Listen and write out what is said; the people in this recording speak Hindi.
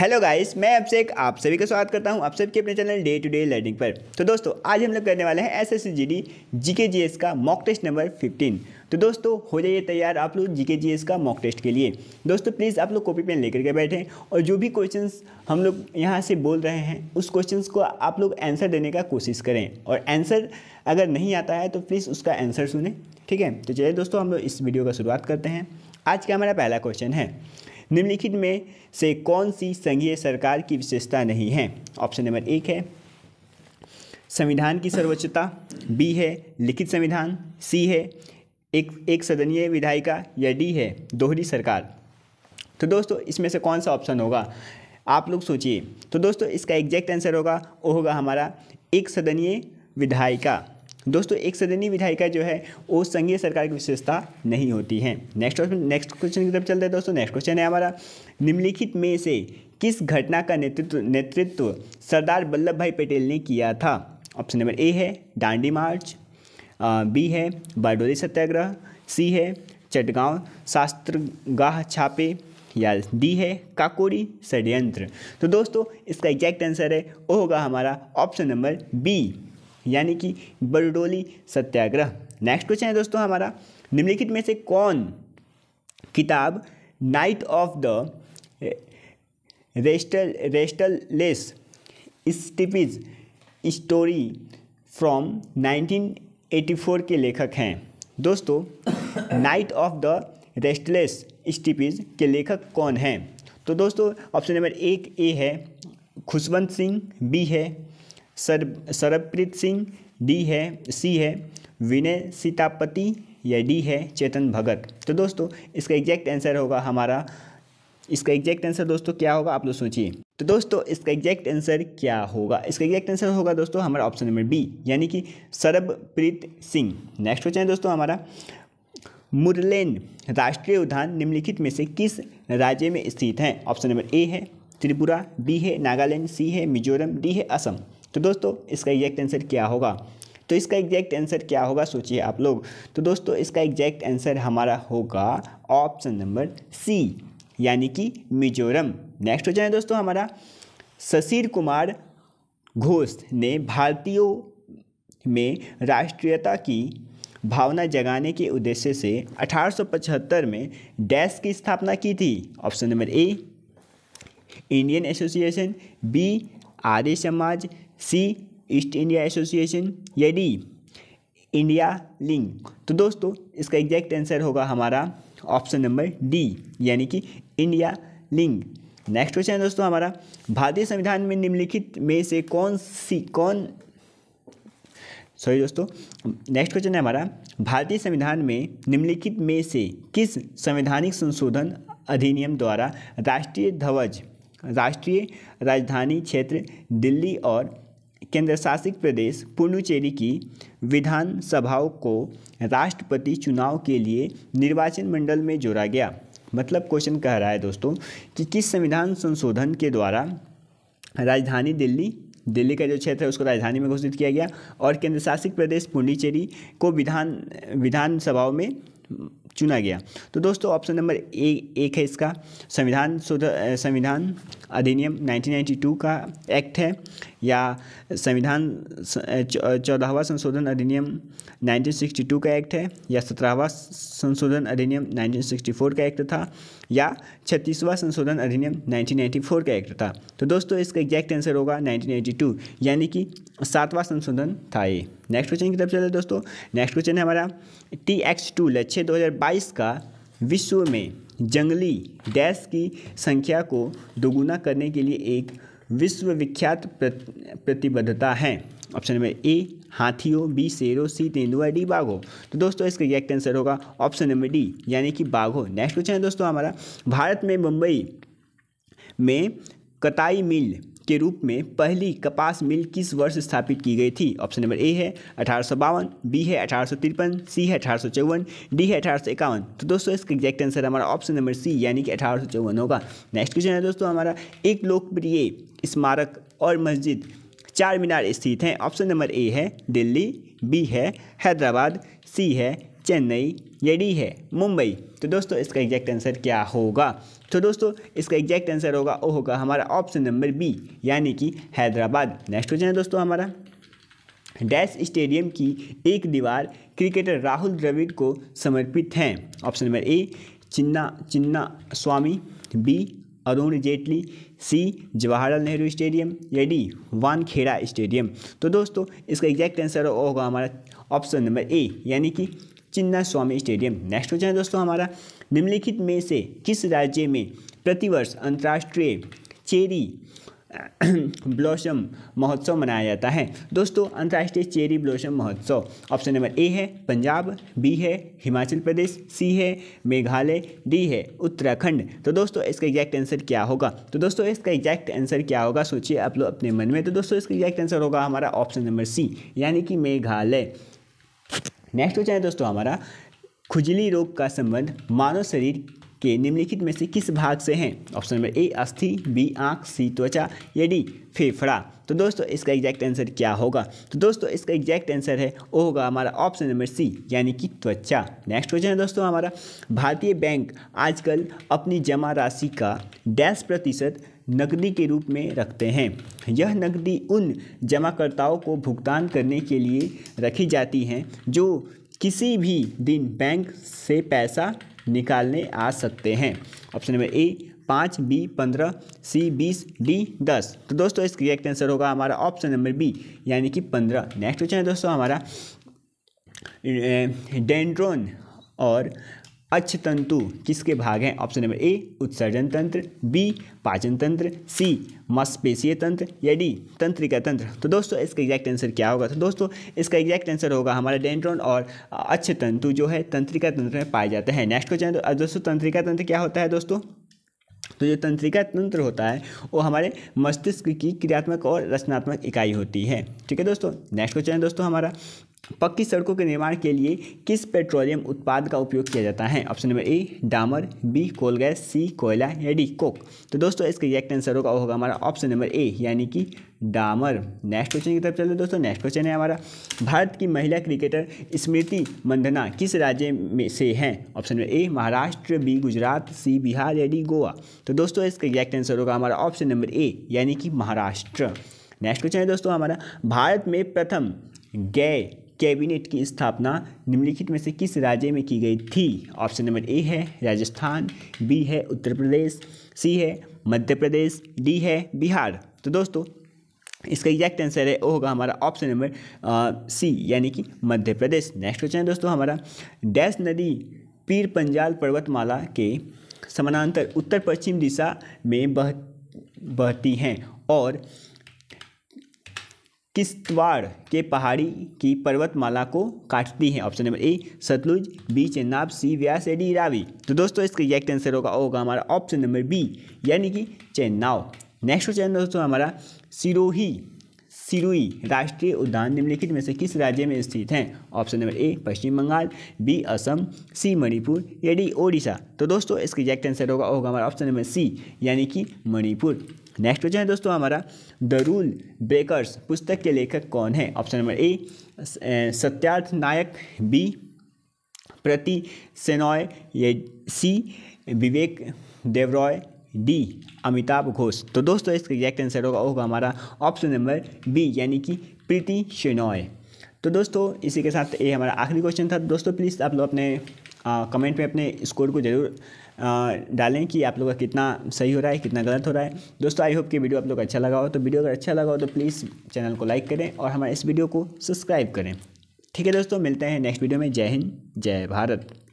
हेलो गाइस मैं आपसे एक आप सभी का स्वागत करता हूं आप सभी के अपने channel day to day learning पर तो दोस्तों आज हम लोग करने वाले हैं S S G D G K G S का मॉक टेस्ट नंबर फिफ्टीन तो दोस्तों हो जाइए तैयार आप लोग जी के जी एस का मॉक टेस्ट के लिए दोस्तों प्लीज़ आप लोग कॉपी पेन लेकर के बैठें और जो भी क्वेश्चन हम लोग यहाँ से बोल रहे हैं उस क्वेश्चन को आप लोग आंसर देने का कोशिश करें और आंसर अगर नहीं आता है तो प्लीज़ उसका आंसर सुने ठीक है तो चलिए दोस्तों हम लोग इस वीडियो का शुरुआत करते हैं आज का हमारा पहला क्वेश्चन है निम्नलिखित में से कौन सी संघीय सरकार की विशेषता नहीं है ऑप्शन नंबर एक है संविधान की सर्वोच्चता बी है लिखित संविधान सी है एक एक सदनीय विधायिका या डी है दोहरी सरकार तो दोस्तों इसमें से कौन सा ऑप्शन होगा आप लोग सोचिए तो दोस्तों इसका एग्जैक्ट आंसर होगा वो होगा हमारा एक सदनीय विधायिका दोस्तों एक सदनी विधायिका जो है वो संघीय सरकार की विशेषता नहीं होती है नेक्स्ट नेक्स्ट क्वेश्चन की तरफ चलते हैं दोस्तों नेक्स्ट क्वेश्चन है हमारा निम्नलिखित में से किस घटना का नेतृत्व नेतृत्व सरदार वल्लभ भाई पटेल ने किया था ऑप्शन नंबर ए है डांडी मार्च बी है बारडोली सत्याग्रह सी है चटगांव शास्त्र गाह छापे या डी है काकोरी षड्यंत्र तो दोस्तों इसका एग्जैक्ट आंसर है वो होगा हमारा ऑप्शन नंबर बी यानी कि बरडोली सत्याग्रह नेक्स्ट क्वेश्चन है दोस्तों हमारा निम्नलिखित में से कौन किताब night of the restless restless स्टिपिज स्टोरी फ्रॉम 1984 के लेखक हैं दोस्तों नाइट ऑफ द रेस्टलेस स्टिपीज के लेखक कौन हैं तो दोस्तों ऑप्शन नंबर एक ए है खुशवंत सिंह बी है सर सरप्रीत सिंह डी है सी है विनय सीतापति या डी है चेतन भगत तो दोस्तों इसका एग्जैक्ट आंसर होगा हमारा इसका एग्जैक्ट आंसर दोस्तों क्या होगा आप लोग सोचिए तो दोस्तों इसका एग्जैक्ट आंसर क्या होगा इसका एग्जैक्ट आंसर होगा दोस्तों हमारा ऑप्शन नंबर बी यानी कि सरबप्रीत सिंह नेक्स्ट क्वेश्चन है दोस्तों हमारा मुरलेन राष्ट्रीय उद्यान निम्नलिखित में से किस राज्य में स्थित है ऑप्शन नंबर ए है त्रिपुरा बी है नागालैंड सी है मिजोरम डी है असम तो दोस्तों इसका एग्जैक्ट आंसर क्या होगा तो इसका एग्जैक्ट आंसर क्या होगा सोचिए आप लोग तो दोस्तों इसका एग्जैक्ट आंसर हमारा होगा ऑप्शन नंबर सी यानी कि मिजोरम नेक्स्ट हो जाए दोस्तों हमारा शशिर कुमार घोष ने भारतीयों में राष्ट्रीयता की भावना जगाने के उद्देश्य से 1875 में डैश की स्थापना की थी option number A Indian Association B Arya Samaj C East India Association या डी इंडिया लिंक तो दोस्तों इसका एग्जैक्ट आंसर होगा हमारा ऑप्शन नंबर डी यानी कि इंडिया लिंक नेक्स्ट क्वेश्चन है दोस्तों हमारा भारतीय संविधान में निम्नलिखित में से कौन सी कौन सॉरी दोस्तों नेक्स्ट क्वेश्चन है हमारा भारतीय संविधान में निम्नलिखित में से किस संवैधानिक संशोधन अधिनियम द्वारा राष्ट्रीय ध्वज राष्ट्रीय राजधानी क्षेत्र दिल्ली और केंद्रशासित प्रदेश पुडुचेरी की विधानसभाओं को राष्ट्रपति चुनाव के लिए निर्वाचन मंडल में जोड़ा गया मतलब क्वेश्चन कह रहा है दोस्तों कि किस संविधान संशोधन के द्वारा राजधानी दिल्ली दिल्ली का जो क्षेत्र है उसको राजधानी में घोषित किया गया और केंद्रशासित प्रदेश पुडुचेरी को विधान विधानसभाओं में चुना गया तो दोस्तों ऑप्शन नंबर ए एक है इसका संविधान संविधान अधिनियम 1992 का एक्ट है या संविधान चौदहवा संशोधन अधिनियम 1962 का एक्ट है या सत्रहवा संशोधन अधिनियम 1964 का एक्ट था या छत्तीसवा संशोधन अधिनियम 1994 का एक्ट था तो दोस्तों इसका एग्जैक्ट आंसर होगा 1982 यानी कि सातवां संशोधन था ये नेक्स्ट क्वेश्चन की तरफ चले दोस्तों नेक्स्ट क्वेश्चन है हमारा टी एक्स टू लक्ष्य दो का विश्व में जंगली डैश की संख्या को दोगुना करने के लिए एक विश्वविख्यात प्रतिबद्धता है ऑप्शन नंबर ए हाथियों बी शेरों सी तेंदुआ डी बाघों तो दोस्तों इसका करेक्ट आंसर होगा ऑप्शन नंबर डी यानी कि बाघों नेक्स्ट क्वेश्चन है दोस्तों हमारा भारत में मुंबई में कताई मिल के रूप में पहली कपास मिल किस वर्ष स्थापित की गई थी ऑप्शन नंबर ए है अठारह बी है अठारह सी है अठारह डी है अठारह तो दोस्तों इसका एग्जैक्ट आंसर हमारा ऑप्शन नंबर सी यानी कि अठारह होगा नेक्स्ट क्वेश्चन है दोस्तों हमारा एक लोकप्रिय स्मारक और मस्जिद चार मीनार स्थित हैं ऑप्शन नंबर ए है दिल्ली बी है हैदराबाद सी है चेन्नई ये डी है मुंबई तो दोस्तों इसका एग्जैक्ट आंसर क्या होगा तो दोस्तों इसका एग्जैक्ट आंसर होगा वो होगा हमारा ऑप्शन नंबर बी यानी कि हैदराबाद नेक्स्ट क्वेश्चन है दोस्तों हमारा डैश स्टेडियम की एक दीवार क्रिकेटर राहुल द्रविड़ को समर्पित हैं option number A Chinna Chinnaswamy B Arun Jaitley C Jawaharlal Nehru stadium या डी वानखेड़ा स्टेडियम तो दोस्तों इसका एग्जैक्ट आंसर होगा हमारा ऑप्शन नंबर ए यानी कि Chinnaswamy stadium next question है दोस्तों हमारा निम्नलिखित में से किस राज्य में प्रतिवर्ष अंतर्राष्ट्रीय चेरी ब्लॉसम महोत्सव मनाया जाता है दोस्तों अंतर्राष्ट्रीय चेरी ब्लॉसम महोत्सव ऑप्शन नंबर ए है पंजाब बी है हिमाचल प्रदेश सी है मेघालय डी है उत्तराखंड तो दोस्तों इसका एग्जैक्ट आंसर क्या होगा तो दोस्तों इसका एग्जैक्ट आंसर क्या होगा सोचिए आप लोग अपने मन में तो दोस्तों इसका एग्जैक्ट आंसर होगा हमारा ऑप्शन नंबर सी यानी कि मेघालय नेक्स्ट क्वेश्चन है दोस्तों हमारा खुजली रोग का संबंध मानव शरीर के निम्नलिखित में से किस भाग से है ऑप्शन नंबर ए अस्थि बी आँख सी त्वचा या डी फेफड़ा तो दोस्तों इसका एग्जैक्ट आंसर क्या होगा तो दोस्तों इसका एग्जैक्ट आंसर है वो होगा हमारा ऑप्शन नंबर सी यानी कि त्वचा नेक्स्ट क्वेश्चन है दोस्तों हमारा भारतीय बैंक आजकल अपनी जमा राशि का डैश प्रतिशत नकदी के रूप में रखते हैं यह नकदी उन जमाकर्ताओं को भुगतान करने के लिए रखी जाती हैं जो किसी भी दिन बैंक से पैसा निकालने आ सकते हैं ऑप्शन नंबर ए पाँच बी पंद्रह सी बीस डी दस तो दोस्तों इसका करेक्ट आंसर होगा हमारा ऑप्शन नंबर बी यानी कि पंद्रह नेक्स्ट क्वेश्चन है दोस्तों हमारा डेंड्रोन और अच्छ तंतु किसके भाग हैं ऑप्शन नंबर ए उत्सर्जन तंत्र बी पाचन तंत्र सी मस्पेशीय तंत्र या डी तंत्रिका तंत्र तो दोस्तों इसका एग्जैक्ट आंसर क्या होगा तो दोस्तों इसका एग्जैक्ट आंसर होगा हमारा डेंट्रॉन और अच्छ तंतु जो है तंत्रिका तंत्र में पाए जाते हैं नेक्स्ट क्वेश्चन तो, दोस्तों तंत्रिका तंत्र क्या होता है दोस्तों तो जो तंत्रिका तंत्र होता है वो हमारे मस्तिष्क की क्रियात्मक और रचनात्मक इकाई होती है ठीक है दोस्तों नेक्स्ट क्वेश्चन है दोस्तों हमारा पक्की सड़कों के निर्माण के लिए किस पेट्रोलियम उत्पाद का उपयोग किया जाता है ऑप्शन नंबर ए डामर बी कोल गैस सी कोयला या डी कोक तो दोस्तों इसका रिएक्ट आंसर होगा होगा हमारा ऑप्शन नंबर ए यानी कि डामर नेक्स्ट क्वेश्चन की तरफ चलते दोस्तों नेक्स्ट क्वेश्चन है हमारा भारत की महिला क्रिकेटर स्मृति मंधना किस राज्य में से हैं option number A Maharashtra B Gujarat C Bihar या डी गोवा तो दोस्तों इसका रिएक्ट आंसर होगा हमारा ऑप्शन नंबर ए यानी कि महाराष्ट्र नेक्स्ट क्वेश्चन है दोस्तों हमारा भारत में प्रथम गय कैबिनेट की स्थापना निम्नलिखित में से किस राज्य में की गई थी ऑप्शन नंबर ए है राजस्थान बी है उत्तर प्रदेश सी है मध्य प्रदेश डी है बिहार तो दोस्तों इसका एग्जैक्ट आंसर है वो होगा हमारा ऑप्शन नंबर सी यानी कि मध्य प्रदेश नेक्स्ट क्वेश्चन है दोस्तों हमारा डैश नदी पीर पंजाल पर्वतमाला के समानांतर उत्तर पश्चिम दिशा में बह बहती हैं और किश्तवाड़ के पहाड़ी की पर्वतमाला को काटती है option number A Sutlej B Chenab C Beas D Ravi तो दोस्तों इसका रिएक्ट आंसर होगा होगा हमारा ऑप्शन नंबर बी यानी कि चेन्नाव नेक्स्ट क्वेश्चन दोस्तों हमारा सिरोही सिरुई राष्ट्रीय उद्यान निम्नलिखित में से किस राज्य में स्थित हैं option number A Paschim Bengal B Assam C Manipur या डी ओडिशा तो दोस्तों इसका एग्जैक्ट आंसर होगा होगा हमारा ऑप्शन नंबर सी यानी कि मणिपुर नेक्स्ट क्वेश्चन है दोस्तों हमारा द रूल ब्रेकर्स पुस्तक के लेखक कौन है option number A Satyarth Nayak B Preeti Shenoy C Vivek Debroy D Amitabh Ghosh तो दोस्तों इसका एग्जैक्ट आंसर होगा होगा हमारा ऑप्शन नंबर बी यानी कि प्रीति शेनॉय तो दोस्तों इसी के साथ ये हमारा आखिरी क्वेश्चन था दोस्तों प्लीज़ आप लोग अपने आ, कमेंट में अपने स्कोर को ज़रूर डालें कि आप लोग का कितना सही हो रहा है कितना गलत हो रहा है दोस्तों आई होप कि वीडियो आप लोग अच्छा लगा हो तो वीडियो अगर अच्छा लगा हो तो प्लीज़ चैनल को लाइक करें और हमारे इस वीडियो को सब्सक्राइब करें ठीक है दोस्तों मिलते हैं नेक्स्ट वीडियो में जय हिंद जय भारत